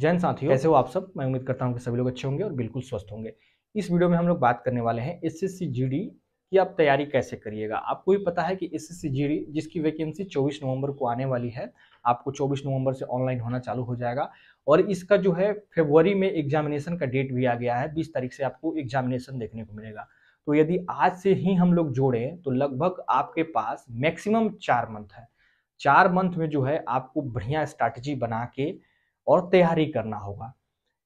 जैन साथियों कैसे हो आप सब मैं उम्मीद करता हूँ कि सभी लोग अच्छे होंगे और बिल्कुल स्वस्थ होंगे इस वीडियो में हम लोग बात करने वाले हैं एस एस की आप तैयारी कैसे करिएगा आपको भी पता है कि एस एस जिसकी वैकेंसी 24 नवंबर को आने वाली है आपको 24 नवंबर से ऑनलाइन होना चालू हो जाएगा और इसका जो है फेबरी में एग्जामिनेशन का डेट भी आ गया है बीस तारीख से आपको एग्जामिनेशन देखने को मिलेगा तो यदि आज से ही हम लोग जोड़ें तो लगभग आपके पास मैक्सिमम चार मंथ है चार मंथ में जो है आपको बढ़िया स्ट्रैटेजी बना के और तैयारी करना होगा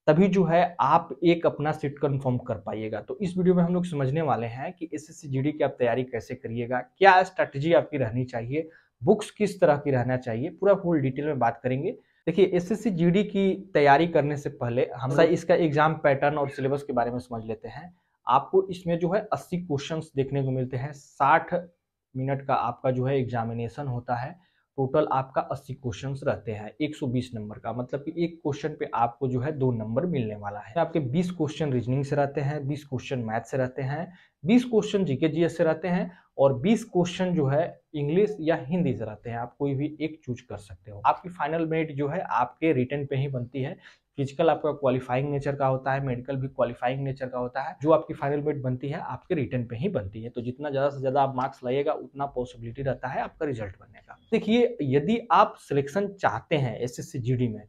तभी जो है आप एक अपना सीट कन्फर्म कर पाइएगा तो इस वीडियो में हम लोग समझने वाले हैं कि एस एस की आप तैयारी कैसे करिएगा क्या स्ट्रैटेजी आपकी रहनी चाहिए बुक्स किस तरह की रहना चाहिए पूरा फुल डिटेल में बात करेंगे देखिए एस एस की तैयारी करने से पहले हम इसका एग्जाम पैटर्न और सिलेबस के बारे में समझ लेते हैं आपको इसमें जो है अस्सी क्वेश्चन देखने को मिलते हैं साठ मिनट का आपका जो है एग्जामिनेशन होता है टोटल आपका अस्सी क्वेश्चन रहते हैं 120 नंबर का मतलब कि एक क्वेश्चन पे आपको जो है दो नंबर मिलने वाला है आपके 20 क्वेश्चन रीजनिंग से रहते हैं 20 क्वेश्चन मैथ से रहते हैं 20 क्वेश्चन जीके जीएस से रहते हैं और 20 क्वेश्चन जो है इंग्लिश या हिंदी से रहते हैं आप कोई भी एक चूज कर सकते हो आपकी फाइनल मेरिट जो है आपके रिटर्न पे ही बनती है फिजिकल आपका क्वालिफाइंग नेचर का होता है मेडिकल भी क्वालिफाइंग नेचर का होता है जो आपकी फाइनल मेट बनती है आपके रिटर्न पे ही बनती है तो जितना ज़्यादा से ज़्यादा आप मार्क्स लगेगा उतना पॉसिबिलिटी रहता है आपका रिजल्ट बनने का देखिए यदि आप सिलेक्शन चाहते हैं एस एस में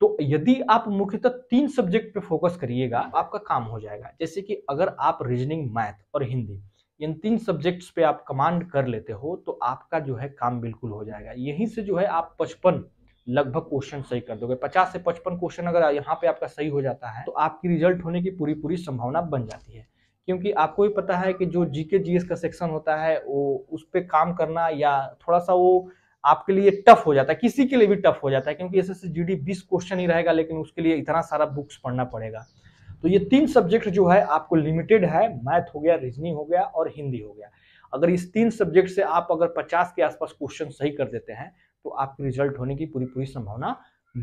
तो यदि आप मुख्यतः तीन सब्जेक्ट पे फोकस करिएगा आपका काम हो जाएगा जैसे कि अगर आप रीजनिंग मैथ और हिंदी इन तीन सब्जेक्ट्स पे आप कमांड कर लेते हो तो आपका जो है काम बिल्कुल हो जाएगा यहीं से जो है आप पचपन लगभग क्वेश्चन सही कर दोगे 50 से 55 क्वेश्चन अगर यहाँ पे आपका सही हो जाता है तो आपकी रिजल्ट होने की पूरी पूरी संभावना बन जाती है क्योंकि आपको भी पता है कि जो जीके जीएस का सेक्शन होता है वो उस पर काम करना या थोड़ा सा वो आपके लिए टफ हो जाता है किसी के लिए भी टफ हो जाता है क्योंकि एस एस सी क्वेश्चन ही रहेगा लेकिन उसके लिए इतना सारा बुक्स पढ़ना पड़ेगा तो ये तीन सब्जेक्ट जो है आपको लिमिटेड है मैथ हो गया रीजनिंग हो गया और हिंदी हो गया अगर इस तीन सब्जेक्ट से आप अगर 50 के आसपास क्वेश्चन सही कर देते हैं तो आपके रिजल्ट होने की पूरी पूरी संभावना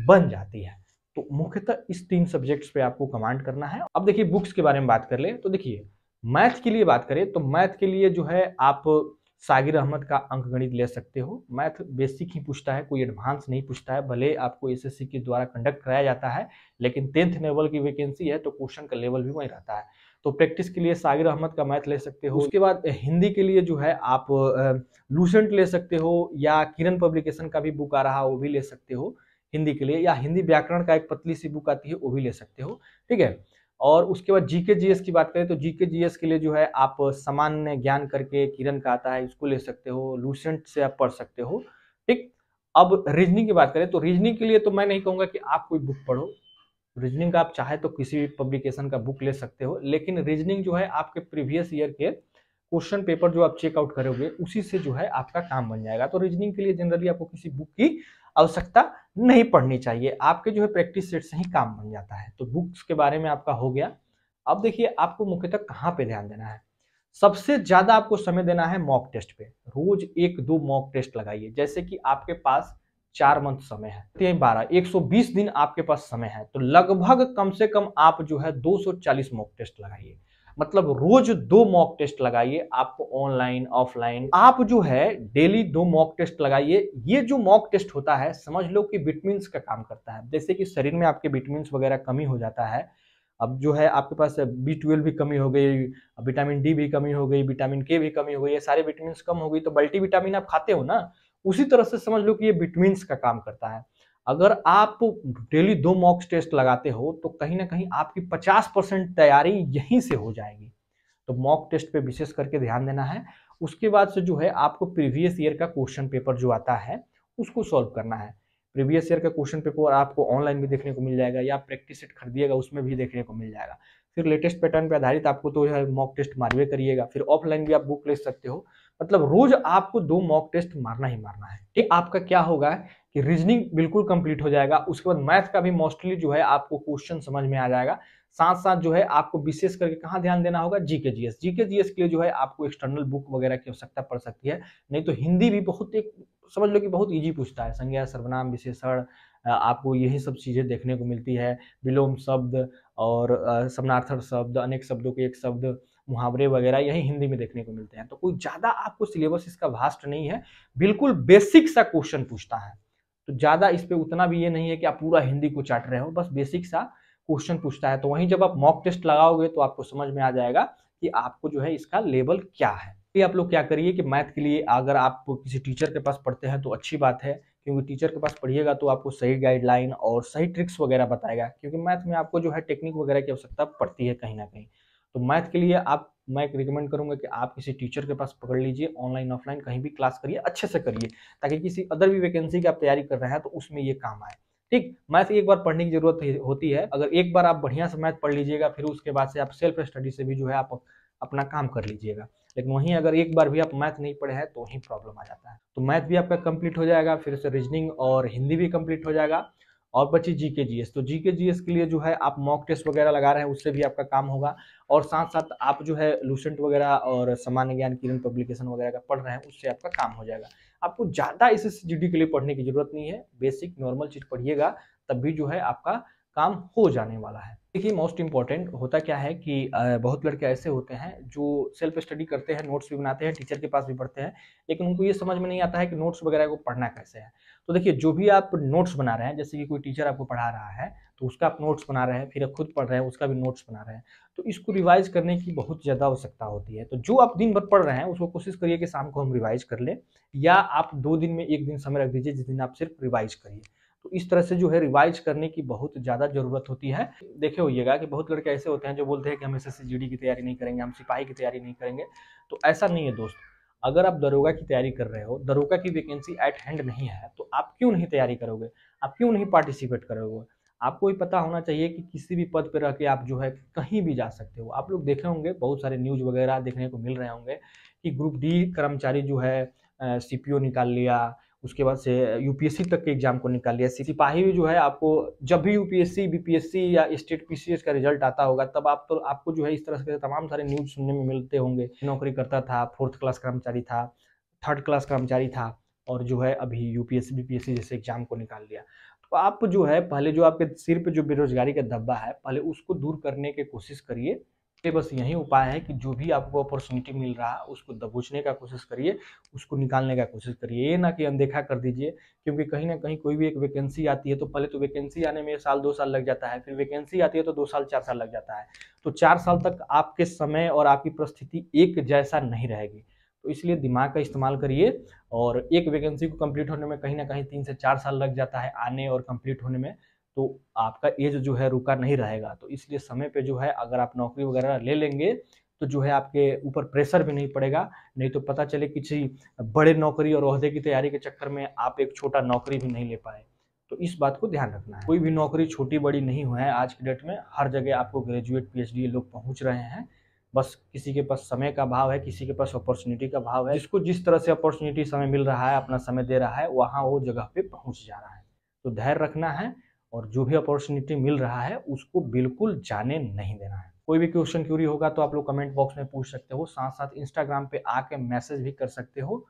बन जाती है तो मुख्यतः इस तीन सब्जेक्ट्स पे आपको कमांड करना है अब देखिए बुक्स के बारे में बात कर ले तो देखिए मैथ के लिए बात करें तो मैथ के लिए जो है आप सागिर अहमद का अंक गणित ले सकते हो मैथ बेसिक ही पूछता है कोई एडवांस नहीं पूछता है भले आपको एसएससी के द्वारा कंडक्ट कराया जाता है लेकिन टेंथ लेवल की वैकेंसी है तो क्वेश्चन का लेवल भी वही रहता है तो प्रैक्टिस के लिए सागिर अहमद का मैथ ले सकते हो उसके बाद हिंदी के लिए जो है आप लूसेंट ले सकते हो या किरण पब्लिकेशन का भी बुक आ रहा है वो भी ले सकते हो हिंदी के लिए या हिंदी व्याकरण का एक पतली सी बुक आती है वो भी ले सकते हो ठीक है और उसके बाद जीके जीएस की बात करें तो जीके जीएस के लिए जो है आप सामान्य ज्ञान करके किरण का आता है उसको ले सकते हो लूसेंट से आप पढ़ सकते हो ठीक अब रीजनिंग की बात करें तो रीजनिंग के लिए तो मैं नहीं कहूँगा कि आप कोई बुक पढ़ो रीजनिंग का आप चाहे तो किसी भी पब्लिकेशन का बुक ले सकते हो लेकिन रीजनिंग जो है आपके प्रीवियस ईयर के क्वेश्चन पेपर जो आप चेकआउट करोगे उसी से जो है आपका काम बन जाएगा तो रीजनिंग के लिए जनरली आपको किसी बुक की आवश्यकता नहीं पढ़नी चाहिए आपके जो है प्रैक्टिस सेट से ही काम बन जाता है तो बुक्स के बारे में आपका हो गया अब देखिए आपको मुख्यतः कहाँ पे ध्यान देना है सबसे ज्यादा आपको समय देना है मॉक टेस्ट पे रोज एक दो मॉक टेस्ट लगाइए जैसे कि आपके पास चार मंथ समय है तो बारह एक सौ बीस दिन आपके पास समय है तो लगभग कम से कम आप जो है दो सौ चालीस मॉक टेस्ट लगाइए मतलब रोज दो मॉक टेस्ट लगाइए आपको ऑनलाइन ऑफलाइन आप जो है डेली दो मॉक टेस्ट लगाइए ये जो मॉक टेस्ट होता है समझ लो कि विटमिन का काम करता है जैसे कि शरीर में आपके विटामिन वगैरह कमी हो जाता है अब जो है आपके पास बी ट्वेल्व भी कमी हो गई विटामिन डी भी कमी हो गई विटामिन के भी कमी हो गई ये सारे विटामिन कम हो गई तो मल्टी विटामिन आप खाते हो ना उसी तरह से समझ लो कि ये विटमिन का काम करता है अगर आप डेली दो मॉक्स टेस्ट लगाते हो तो कहीं ना कहीं आपकी 50 परसेंट तैयारी यहीं से हो जाएगी तो मॉक टेस्ट पे विशेष करके ध्यान देना है उसके बाद से जो है आपको प्रीवियस ईयर का क्वेश्चन पेपर जो आता है उसको सॉल्व करना है प्रीवियस ईयर का क्वेश्चन पेपर आपको ऑनलाइन भी देखने को मिल जाएगा या प्रैक्टिस सेट खरीदिएगा उसमें भी देखने को मिल जाएगा फिर लेटेस्ट पैटर्न पर आधारित आपको तो मॉक टेस्ट मारवे करिएगा फिर ऑफलाइन भी आप बुक ले सकते हो मतलब रोज आपको दो मॉक टेस्ट मारना ही मारना है ठीक आपका क्या होगा कि रीजनिंग बिल्कुल कंप्लीट हो जाएगा उसके बाद मैथ का भी मोस्टली जो है आपको क्वेश्चन समझ में आ जाएगा साथ साथ जो है आपको विशेष करके कहाँ ध्यान देना होगा जीके जीएस जीके जीएस के लिए जो है आपको एक्सटर्नल बुक वगैरह की आवश्यकता पड़ सकती है नहीं तो हिंदी भी बहुत एक समझ लो कि बहुत ईजी पूछता है संज्ञा सर्वनाम विशेषण आपको यही सब चीज़ें देखने को मिलती है विलोम शब्द और समनार्थक शब्द अनेक शब्दों के एक शब्द मुहावरे वगैरह यही हिंदी में देखने को मिलते हैं तो कोई ज़्यादा आपको सिलेबस इसका वास्ट नहीं है बिल्कुल बेसिक सा क्वेश्चन पूछता है तो ज़्यादा इस पर उतना भी ये नहीं है कि आप पूरा हिंदी को चाट रहे हो बस बेसिक सा क्वेश्चन पूछता है तो वहीं जब आप मॉक टेस्ट लगाओगे तो आपको समझ में आ जाएगा कि आपको जो है इसका लेवल क्या है ये आप लोग क्या करिए कि मैथ के लिए अगर आप किसी टीचर के पास पढ़ते हैं तो अच्छी बात है क्योंकि टीचर के पास पढ़िएगा तो आपको सही गाइडलाइन और सही ट्रिक्स वगैरह बताएगा क्योंकि मैथ में आपको जो है टेक्निक वगैरह की आवश्यकता पड़ती है कहीं ना कहीं तो मैथ के लिए आप मैं एक रिकमेंड करूंगा कि आप किसी टीचर के पास पकड़ लीजिए ऑनलाइन ऑफलाइन कहीं भी क्लास करिए अच्छे से करिए ताकि किसी अदर भी वैकेंसी की आप तैयारी कर रहे हैं तो उसमें ये काम आए ठीक मैथ एक बार पढ़ने की जरूरत होती है अगर एक बार आप बढ़िया से मैथ पढ़ लीजिएगा फिर उसके बाद से आप सेल्फ स्टडी से भी जो है आप अपना काम कर लीजिएगा लेकिन वहीं अगर एक बार भी आप मैथ नहीं पढ़े हैं तो वहीं प्रॉब्लम आ जाता है तो मैथ भी आपका कंप्लीट हो जाएगा फिर से रीजनिंग और हिंदी भी कंप्लीट हो जाएगा और बची जी एस तो जी एस के लिए जो है आप मॉक टेस्ट वगैरह लगा रहे हैं उससे भी आपका काम होगा और साथ साथ आप जो है लूसेंट वगैरह और सामान्य ज्ञान किरण पब्लिकेशन वगैरह का पढ़ रहे हैं उससे आपका काम हो जाएगा आपको ज़्यादा इस जीडी के लिए पढ़ने की जरूरत नहीं है बेसिक नॉर्मल चीज़ पढ़िएगा तब भी जो है आपका काम हो जाने वाला है देखिए मोस्ट इम्पॉर्टेंट होता क्या है कि बहुत लड़के ऐसे होते हैं जो सेल्फ स्टडी करते हैं नोट्स भी बनाते हैं टीचर के पास भी पढ़ते हैं लेकिन उनको ये समझ में नहीं आता है कि नोट्स वगैरह को पढ़ना कैसे है तो देखिए जो भी आप नोट्स बना रहे हैं जैसे कि कोई टीचर आपको पढ़ा रहा है तो उसका आप नोट्स बना रहे हैं फिर आप खुद पढ़ रहे हैं उसका भी नोट्स बना रहे हैं तो इसको रिवाइज करने की बहुत ज़्यादा आवश्यकता होती है तो जो आप दिन भर पढ़ रहे हैं उसको कोशिश करिए कि शाम को हम रिवाइज कर लें या आप दो दिन में एक दिन समय रख दीजिए जिस दिन आप सिर्फ रिवाइज करिए तो इस तरह से जो है रिवाइज करने की बहुत ज़्यादा ज़रूरत होती है देखे होइएगा कि बहुत लड़के ऐसे होते हैं जो बोलते हैं कि हम एस एस की तैयारी नहीं करेंगे हम सिपाही की तैयारी नहीं करेंगे तो ऐसा नहीं है दोस्त अगर आप दरोगा की तैयारी कर रहे हो दरोगा की वैकेंसी एट हैंड नहीं है तो आप क्यों नहीं तैयारी करोगे आप क्यों नहीं पार्टिसिपेट करोगे आपको ही पता होना चाहिए कि किसी भी पद पर रह के आप जो है कहीं भी जा सकते हो आप लोग देखे होंगे बहुत सारे न्यूज़ वगैरह देखने को मिल रहे होंगे कि ग्रुप डी कर्मचारी जो है सी निकाल लिया उसके बाद से यूपीएससी तक के एग्जाम को निकाल लिया सिपाही जो है आपको जब भी यूपीएससी बीपीएससी या स्टेट पीसीएस का रिजल्ट आता होगा तब आप तो आपको जो है इस तरह से तमाम सारे न्यूज सुनने में मिलते होंगे नौकरी करता था फोर्थ क्लास कर्मचारी था थर्ड क्लास कर्मचारी था और जो है अभी यूपीएससी बीपीएससी जैसे एग्जाम को निकाल लिया तो आप जो है पहले जो आपके सिर पर जो बेरोजगारी का धब्बा है पहले उसको दूर करने की कोशिश करिए लिए बस यही उपाय है कि जो भी आपको अपॉर्चुनिटी मिल रहा है उसको दबोचने का कोशिश करिए उसको निकालने का कोशिश करिए ये ना कि अनदेखा कर दीजिए क्योंकि कहीं ना कहीं कोई भी एक वैकेंसी आती है तो पहले तो वैकेंसी आने में साल दो साल लग जाता है फिर वैकेंसी आती है तो दो साल चार साल लग जाता है तो चार साल तक आपके समय और आपकी परिस्थिति एक जैसा नहीं रहेगी तो इसलिए दिमाग का इस्तेमाल करिए और एक वैकेंसी को कंप्लीट होने में कहीं ना कहीं तीन से चार साल लग जाता है आने और कंप्लीट होने में तो आपका एज जो है रुका नहीं रहेगा तो इसलिए समय पे जो है अगर आप नौकरी वगैरह ले लेंगे तो जो है आपके ऊपर प्रेशर भी नहीं पड़ेगा नहीं तो पता चले किसी बड़े नौकरी और अहदे की तैयारी के चक्कर में आप एक छोटा नौकरी भी नहीं ले पाए तो इस बात को ध्यान रखना है कोई भी नौकरी छोटी बड़ी नहीं हुआ है आज के डेट में हर जगह आपको ग्रेजुएट पी लोग पहुंच रहे हैं बस किसी के पास समय का भाव है किसी के पास अपॉर्चुनिटी का भाव है जिसको जिस तरह से अपॉर्चुनिटी समय मिल रहा है अपना समय दे रहा है वहाँ वो जगह पे पहुँच जा रहा है तो धैर्य रखना है और जो भी अपॉर्चुनिटी मिल रहा है उसको बिल्कुल जाने नहीं देना है कोई भी क्वेश्चन क्यूरी होगा तो आप लोग कमेंट बॉक्स में पूछ सकते हो साथ साथ इंस्टाग्राम पे आके मैसेज भी कर सकते हो